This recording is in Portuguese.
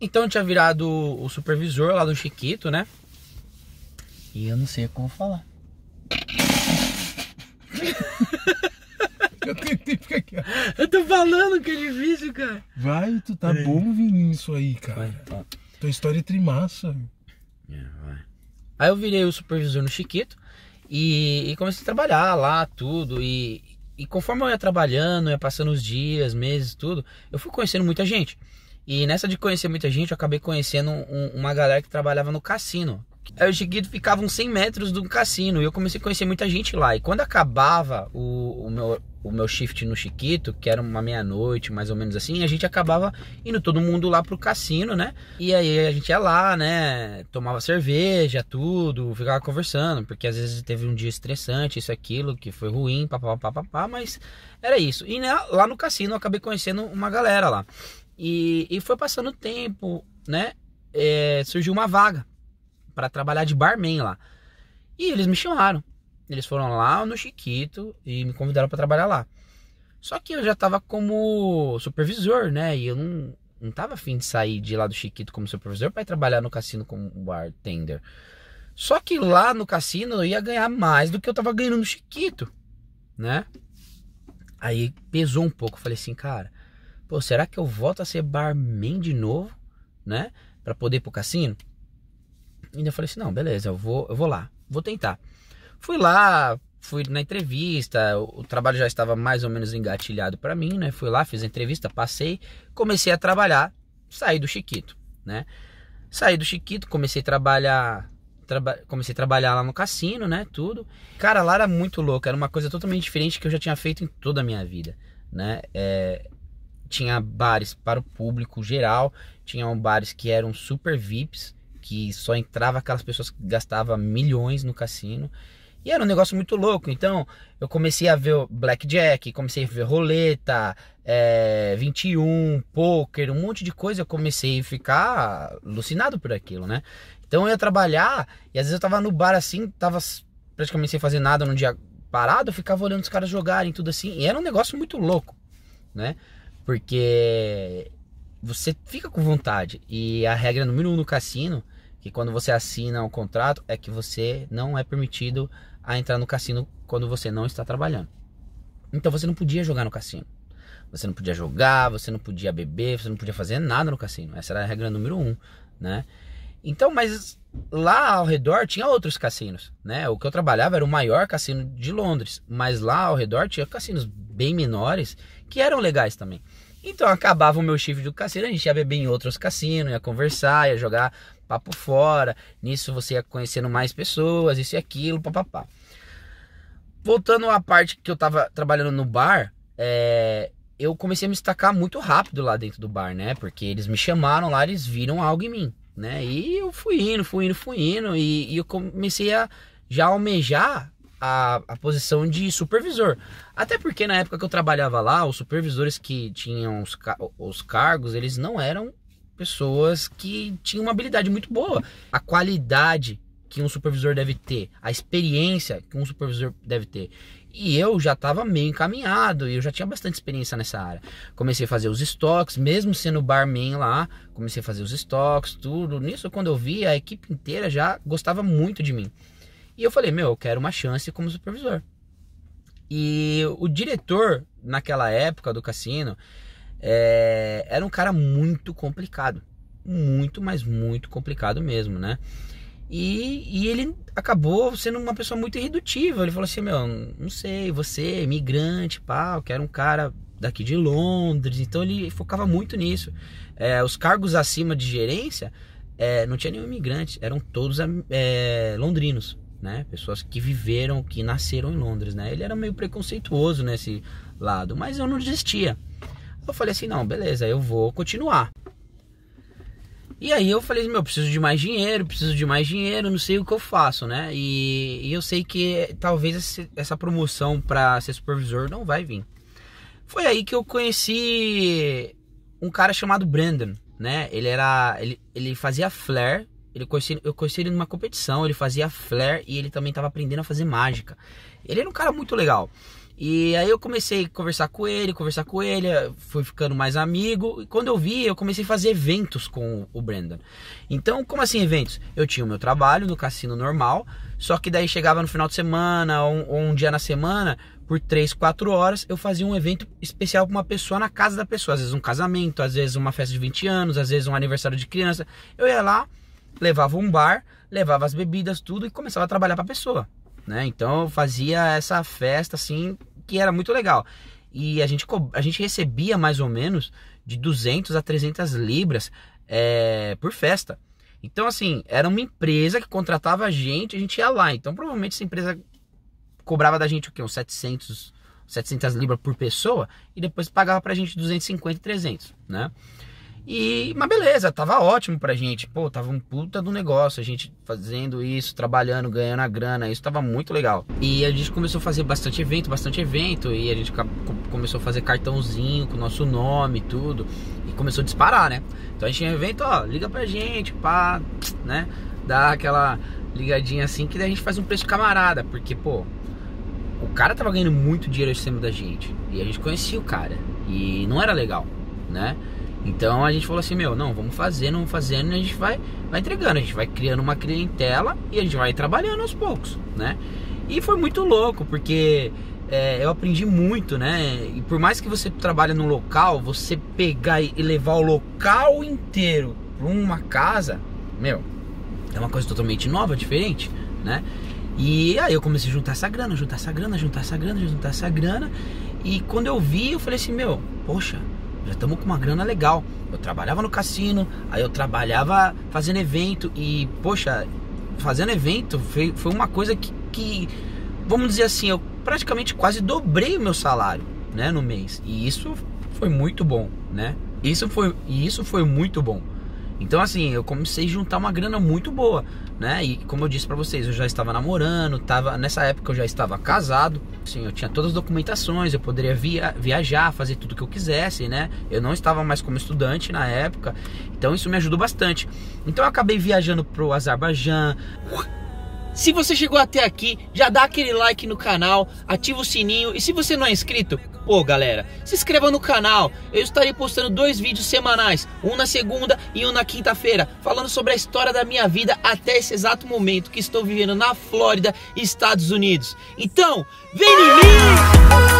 Então eu tinha virado o supervisor lá do Chiquito, né? E eu não sei como falar. eu tenho que ficar aqui, Eu tô falando que é difícil, cara. Vai, tu tá bom vindo isso aí, cara. Vai, tá. Tua história é trimassa. É, vai. Aí eu virei o supervisor no Chiquito e, e comecei a trabalhar lá, tudo. E, e conforme eu ia trabalhando, ia passando os dias, meses, tudo, eu fui conhecendo muita gente. E nessa de conhecer muita gente, eu acabei conhecendo um, uma galera que trabalhava no cassino. Aí eu cheguei, uns 100 metros do cassino e eu comecei a conhecer muita gente lá. E quando acabava o, o meu, o meu shift no Chiquito, que era uma meia-noite, mais ou menos assim, a gente acabava indo todo mundo lá pro cassino, né? E aí a gente ia lá, né? Tomava cerveja, tudo, ficava conversando, porque às vezes teve um dia estressante, isso, aquilo, que foi ruim, papapá, mas era isso. E né, lá no cassino eu acabei conhecendo uma galera lá. E, e foi passando o tempo, né? É, surgiu uma vaga para trabalhar de barman lá. E eles me chamaram. Eles foram lá no Chiquito e me convidaram para trabalhar lá. Só que eu já tava como supervisor, né? E eu não, não tava afim de sair de lá do Chiquito como supervisor para trabalhar no cassino como bartender. Só que lá no cassino eu ia ganhar mais do que eu tava ganhando no Chiquito, né? Aí pesou um pouco. falei assim, cara, Pô, será que eu volto a ser barman de novo, né? Para poder ir pro cassino? E eu falei assim: não, beleza, eu vou, eu vou lá, vou tentar. Fui lá, fui na entrevista, o, o trabalho já estava mais ou menos engatilhado para mim, né? Fui lá, fiz a entrevista, passei, comecei a trabalhar, saí do Chiquito, né? Saí do Chiquito, comecei a trabalhar Traba comecei a trabalhar lá no cassino, né? Tudo. Cara, lá era muito louco, era uma coisa totalmente diferente que eu já tinha feito em toda a minha vida, né? É, tinha bares para o público geral, tinha bares que eram super VIPs, que só entrava aquelas pessoas que gastavam milhões no cassino. E era um negócio muito louco. Então, eu comecei a ver blackjack, comecei a ver roleta, é, eh, 21, poker, um monte de coisa. Eu comecei a ficar alucinado por aquilo, né? Então, eu ia trabalhar e às vezes eu tava no bar assim, tava praticamente sem fazer nada num dia parado, eu ficava olhando os caras jogarem tudo assim. E era um negócio muito louco, né? Porque você fica com vontade. E a regra número um no cassino, que quando você assina um contrato, é que você não é permitido a entrar no cassino quando você não está trabalhando. Então você não podia jogar no cassino. Você não podia jogar, você não podia beber, você não podia fazer nada no cassino. Essa era a regra número um, né? Então, mas lá ao redor tinha outros cassinos, né? O que eu trabalhava era o maior cassino de Londres, mas lá ao redor tinha cassinos bem menores que eram legais também. Então acabava o meu shift do cassino, a gente ia beber em outros cassinos, ia conversar, ia jogar papo fora. Nisso você ia conhecendo mais pessoas, isso e aquilo, papapá. Voltando à parte que eu tava trabalhando no bar, é, eu comecei a me destacar muito rápido lá dentro do bar, né? Porque eles me chamaram lá, eles viram algo em mim né? E eu fui indo, fui indo, fui indo e, e eu comecei a já almejar a, a, posição de supervisor. Até porque na época que eu trabalhava lá, os supervisores que tinham os, os cargos, eles não eram pessoas que tinham uma habilidade muito boa. A qualidade que um supervisor deve ter, a experiência que um supervisor deve ter. E eu já estava meio encaminhado, e eu já tinha bastante experiência nessa área. Comecei a fazer os estoques, mesmo sendo barman lá, comecei a fazer os estoques, tudo. Nisso, quando eu vi, a equipe inteira já gostava muito de mim. E eu falei, meu, eu quero uma chance como supervisor. E o diretor, naquela época do cassino, é... era um cara muito complicado. Muito, mas muito complicado mesmo, né? E, e ele acabou sendo uma pessoa muito irredutível. Ele falou assim: Meu, não sei, você, é imigrante, pau, que era um cara daqui de Londres. Então ele focava muito nisso. É, os cargos acima de gerência é, não tinha nenhum imigrante, eram todos é, londrinos, né? Pessoas que viveram, que nasceram em Londres, né? Ele era meio preconceituoso nesse lado, mas eu não desistia. Eu falei assim: Não, beleza, eu vou continuar. E aí eu falei, meu, preciso de mais dinheiro, preciso de mais dinheiro, não sei o que eu faço, né? E, e eu sei que talvez esse, essa promoção para ser supervisor não vai vir. Foi aí que eu conheci um cara chamado Brandon, né? Ele era, ele, ele fazia flare, ele conheci, eu conheci ele numa competição, ele fazia flare e ele também estava aprendendo a fazer mágica. Ele era um cara muito legal. E aí eu comecei a conversar com ele, conversar com ele, fui ficando mais amigo. E quando eu vi, eu comecei a fazer eventos com o Brandon. Então, como assim eventos? Eu tinha o meu trabalho no cassino normal, só que daí chegava no final de semana ou um, ou um dia na semana, por 3, 4 horas, eu fazia um evento especial para uma pessoa na casa da pessoa. Às vezes um casamento, às vezes uma festa de 20 anos, às vezes um aniversário de criança. Eu ia lá, levava um bar, levava as bebidas, tudo e começava a trabalhar para a pessoa. Né? Então eu fazia essa festa assim que era muito legal. E a gente, a gente recebia mais ou menos de 200 a 300 libras é, por festa. Então, assim, era uma empresa que contratava a gente, a gente ia lá. Então, provavelmente essa empresa cobrava da gente o quê? Uns 700, 700 libras por pessoa e depois pagava pra gente 250, 300, né? E, mas beleza, tava ótimo pra gente. Pô, tava um puta do negócio, a gente fazendo isso, trabalhando, ganhando a grana, isso tava muito legal. E a gente começou a fazer bastante evento, bastante evento, e a gente começou a fazer cartãozinho com o nosso nome e tudo. E começou a disparar, né? Então a gente tinha um evento, ó, liga pra gente, pá, né? Dá aquela ligadinha assim, que daí a gente faz um preço camarada, porque, pô, o cara tava ganhando muito dinheiro acima da gente. E a gente conhecia o cara. E não era legal, né? Então a gente falou assim, meu, não, vamos fazendo, vamos fazendo, e a gente vai, vai entregando, a gente vai criando uma clientela e a gente vai trabalhando aos poucos, né? E foi muito louco, porque é, eu aprendi muito, né? E por mais que você trabalhe num local, você pegar e levar o local inteiro para uma casa, meu, é uma coisa totalmente nova, diferente, né? E aí eu comecei a juntar essa grana, juntar essa grana, juntar essa grana, juntar essa grana. E quando eu vi, eu falei assim, meu, poxa, já estamos com uma grana legal. Eu trabalhava no cassino, aí eu trabalhava fazendo evento e, poxa, fazendo evento foi, foi uma coisa que, que, vamos dizer assim, eu praticamente quase dobrei o meu salário, né, no mês. E isso foi muito bom, né? Isso foi, e isso foi muito bom. Então, assim, eu comecei a juntar uma grana muito boa, né? E como eu disse para vocês, eu já estava namorando, tava, nessa época eu já estava casado, assim, eu tinha todas as documentações, eu poderia via, viajar, fazer tudo que eu quisesse, né? Eu não estava mais como estudante na época, então isso me ajudou bastante. Então eu acabei viajando pro Azerbaijão. Se você chegou até aqui, já dá aquele like no canal, ativa o sininho e se você não é inscrito, pô galera, se inscreva no canal. Eu estarei postando dois vídeos semanais, um na segunda e um na quinta-feira, falando sobre a história da minha vida até esse exato momento que estou vivendo na Flórida, Estados Unidos. Então, vem em mim!